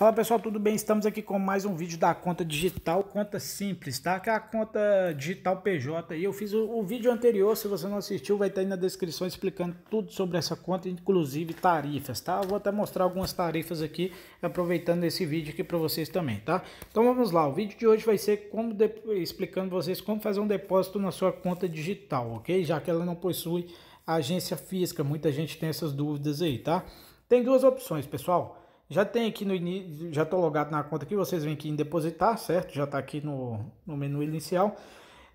Fala pessoal, tudo bem? Estamos aqui com mais um vídeo da conta digital, conta simples, tá? Que é a conta digital PJ. E eu fiz o, o, vídeo anterior, se você não assistiu, vai estar aí na descrição explicando tudo sobre essa conta, inclusive tarifas, tá? Eu vou até mostrar algumas tarifas aqui, aproveitando esse vídeo aqui para vocês também, tá? Então vamos lá, o vídeo de hoje vai ser como de... explicando vocês como fazer um depósito na sua conta digital, ok? Já que ela não possui agência física, muita gente tem essas dúvidas aí, tá? Tem duas opções, pessoal já tem aqui no início, já estou logado na conta aqui, vocês vêm aqui em depositar, certo? Já está aqui no, no menu inicial.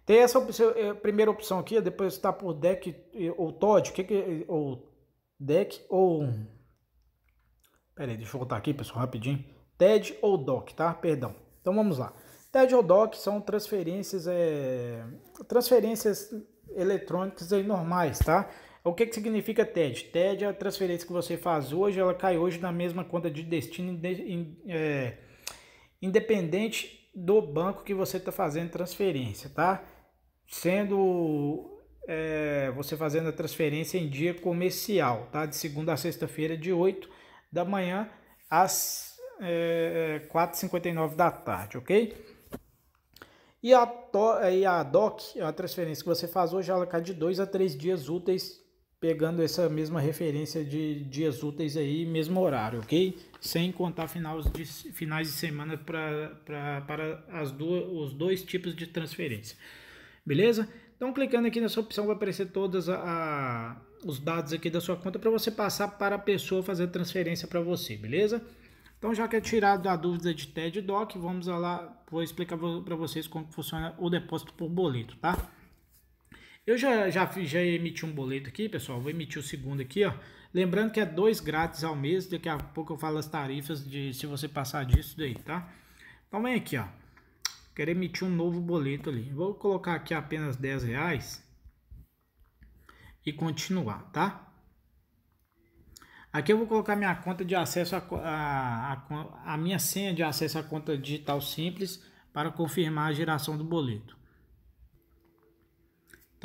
Tem essa é, primeira opção aqui, é depois está por deck ou Todd, que que, ou deck ou... Pera aí, deixa eu voltar aqui, pessoal, rapidinho. TED ou DOC, tá? Perdão. Então vamos lá. TED ou DOC são transferências, é... transferências eletrônicas aí normais, tá? O que, que significa TED? TED é a transferência que você faz hoje, ela cai hoje na mesma conta de destino, é, independente do banco que você está fazendo transferência, tá? Sendo é, você fazendo a transferência em dia comercial, tá? De segunda a sexta-feira, de 8 da manhã às é, 4h59 da tarde, ok? E a, to, e a DOC, a transferência que você faz hoje, ela cai de 2 a 3 dias úteis pegando essa mesma referência de dias úteis aí, mesmo horário, ok? Sem contar finais de, finais de semana para as os dois tipos de transferência, beleza? Então, clicando aqui nessa opção, vai aparecer todos os dados aqui da sua conta para você passar para a pessoa fazer a transferência para você, beleza? Então, já que é tirado a dúvida de TED Doc, vamos lá, vou explicar para vocês como funciona o depósito por boleto, tá? Eu já, já, já emiti um boleto aqui, pessoal. Vou emitir o segundo aqui, ó. Lembrando que é dois grátis ao mês. Daqui a pouco eu falo as tarifas de se você passar disso daí, tá? Então vem aqui, ó. Quero emitir um novo boleto ali. Vou colocar aqui apenas 10 reais. E continuar, tá? Aqui eu vou colocar minha conta de acesso a, a, a, a minha senha de acesso à conta digital simples para confirmar a geração do boleto.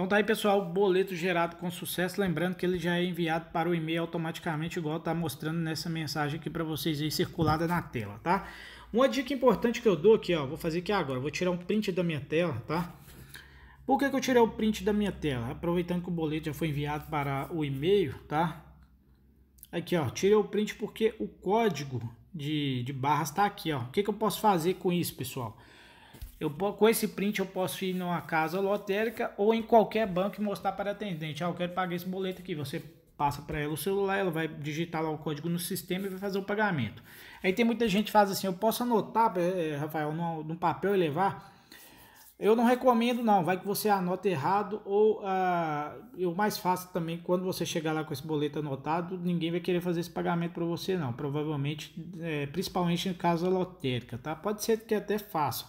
Então tá aí, pessoal, boleto gerado com sucesso. Lembrando que ele já é enviado para o e-mail automaticamente, igual tá mostrando nessa mensagem aqui para vocês aí circulada na tela, tá? Uma dica importante que eu dou aqui, ó, vou fazer aqui agora, vou tirar um print da minha tela, tá? Por que, que eu tirei o print da minha tela? Aproveitando que o boleto já foi enviado para o e-mail, tá? Aqui, ó, tirei o print porque o código de, de barras está aqui, ó. O que, que eu posso fazer com isso, pessoal? Eu, com esse print eu posso ir numa casa lotérica ou em qualquer banco e mostrar para a atendente. Ah, eu quero pagar esse boleto aqui. Você passa para ela o celular, ela vai digitar lá o código no sistema e vai fazer o pagamento. Aí tem muita gente que faz assim, eu posso anotar, é, é, Rafael, num papel e levar? Eu não recomendo não, vai que você anota errado ou ah, eu mais fácil também, quando você chegar lá com esse boleto anotado, ninguém vai querer fazer esse pagamento para você não, provavelmente, é, principalmente em casa lotérica, tá? Pode ser que até faça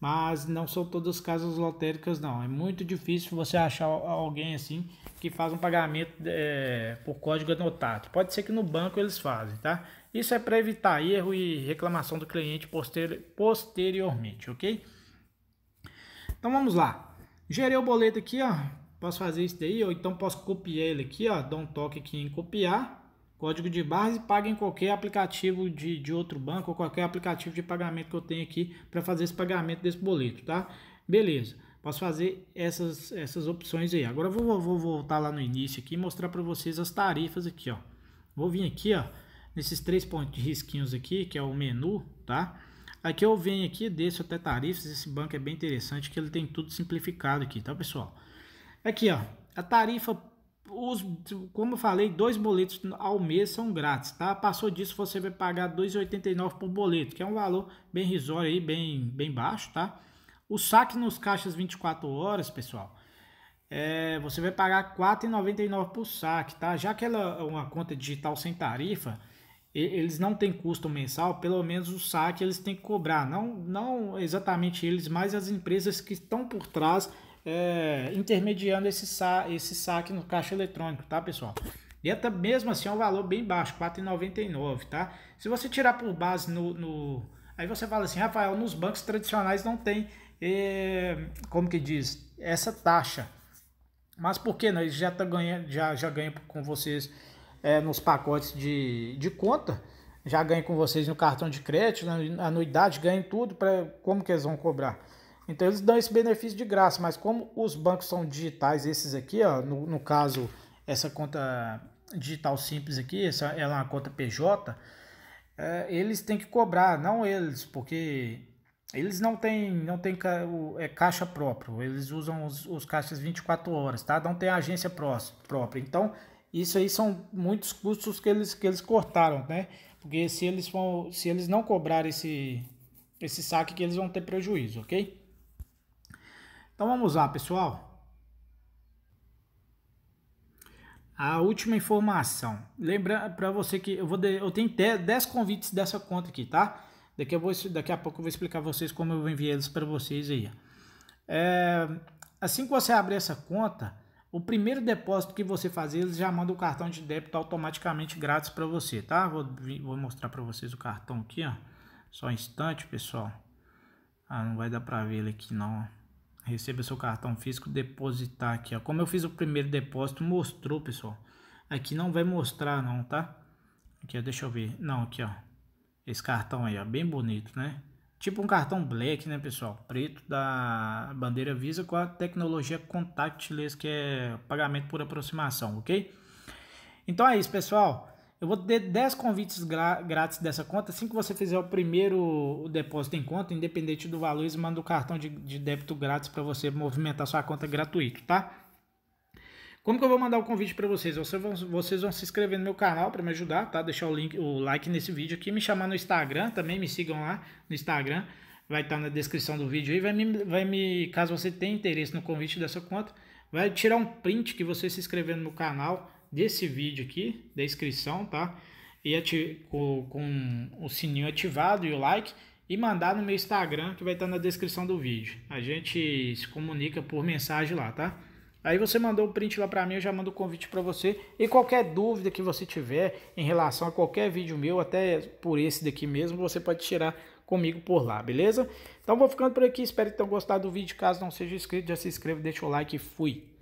mas não são todas as casas lotéricas não. É muito difícil você achar alguém assim que faz um pagamento é, por código anotado. Pode ser que no banco eles fazem, tá? Isso é para evitar erro e reclamação do cliente posterior posteriormente, ok? Então vamos lá. Gerei o boleto aqui, ó. Posso fazer isso daí, ou então posso copiar ele aqui, ó. Dou um toque aqui em copiar código de barras e paga em qualquer aplicativo de, de outro banco ou qualquer aplicativo de pagamento que eu tenho aqui para fazer esse pagamento desse boleto, tá? Beleza, posso fazer essas, essas opções aí. Agora vou, vou voltar lá no início aqui e mostrar para vocês as tarifas aqui, ó. Vou vir aqui, ó, nesses três pontos de risquinhos aqui, que é o menu, tá? Aqui eu venho aqui, desço até tarifas, esse banco é bem interessante que ele tem tudo simplificado aqui, tá, pessoal? Aqui, ó, a tarifa os, como eu falei, dois boletos ao mês são grátis, tá? Passou disso, você vai pagar R$ 2,89 por boleto, que é um valor bem risório aí, bem, bem baixo, tá? O saque nos caixas 24 horas, pessoal, é, você vai pagar R$ 4,99 por saque, tá? Já que ela é uma conta digital sem tarifa, eles não têm custo mensal, pelo menos o saque eles têm que cobrar. Não, não exatamente eles, mas as empresas que estão por trás é, intermediando esse, sa esse saque no caixa eletrônico, tá, pessoal? E até mesmo assim é um valor bem baixo, R$4,99, tá? Se você tirar por base no, no... Aí você fala assim, Rafael, nos bancos tradicionais não tem, é, como que diz, essa taxa. Mas por que não? Eles já, tá ganhando, já, já ganham com vocês é, nos pacotes de, de conta, já ganham com vocês no cartão de crédito, na anuidade, ganham tudo, pra, como que eles vão cobrar? Então eles dão esse benefício de graça, mas como os bancos são digitais, esses aqui, ó, no, no caso, essa conta digital simples aqui, essa ela é uma conta PJ, é, eles têm que cobrar, não eles, porque eles não têm, não têm ca, o, é, caixa próprio, eles usam os, os caixas 24 horas, tá? Não tem agência pró própria. Então, isso aí são muitos custos que eles, que eles cortaram, né? Porque se eles, vão, se eles não cobrarem esse, esse saque, que eles vão ter prejuízo, ok? Então vamos lá, pessoal. A última informação. Lembra para você que eu vou de, eu tenho 10 convites dessa conta aqui, tá? Daqui, vou, daqui a pouco eu vou explicar vocês como eu enviei eles para vocês aí. É, assim que você abrir essa conta, o primeiro depósito que você fazer, eles já mandam o cartão de débito automaticamente grátis para você, tá? Vou, vou mostrar para vocês o cartão aqui, ó. Só um instante, pessoal. Ah, não vai dar para ver ele aqui não, ó receba seu cartão físico, depositar aqui, ó. Como eu fiz o primeiro depósito, mostrou, pessoal. Aqui não vai mostrar não, tá? Aqui, ó, deixa eu ver. Não, aqui, ó. Esse cartão aí, ó, bem bonito, né? Tipo um cartão black, né, pessoal? Preto da bandeira Visa com a tecnologia contactless, que é pagamento por aproximação, ok? Então é isso, pessoal. Eu vou ter 10 convites grátis dessa conta. Assim que você fizer o primeiro depósito em conta, independente do valor, eles mandam o cartão de, de débito grátis para você movimentar sua conta gratuito, tá? Como que eu vou mandar o convite para vocês? Vocês vão, vocês vão, se inscrever no meu canal para me ajudar, tá? Deixar o link, o like nesse vídeo aqui, me chamar no Instagram também, me sigam lá no Instagram. Vai estar tá na descrição do vídeo aí, vai me, vai me, caso você tenha interesse no convite dessa conta, vai tirar um print que você se inscrevendo no canal desse vídeo aqui, da inscrição, tá? E com, com o sininho ativado e o like e mandar no meu Instagram que vai estar na descrição do vídeo. A gente se comunica por mensagem lá, tá? Aí você mandou o print lá para mim, eu já mando o convite para você. E qualquer dúvida que você tiver em relação a qualquer vídeo meu, até por esse daqui mesmo, você pode tirar comigo por lá, beleza? Então vou ficando por aqui, espero que tenham gostado do vídeo. Caso não seja inscrito, já se inscreva, deixa o like e fui.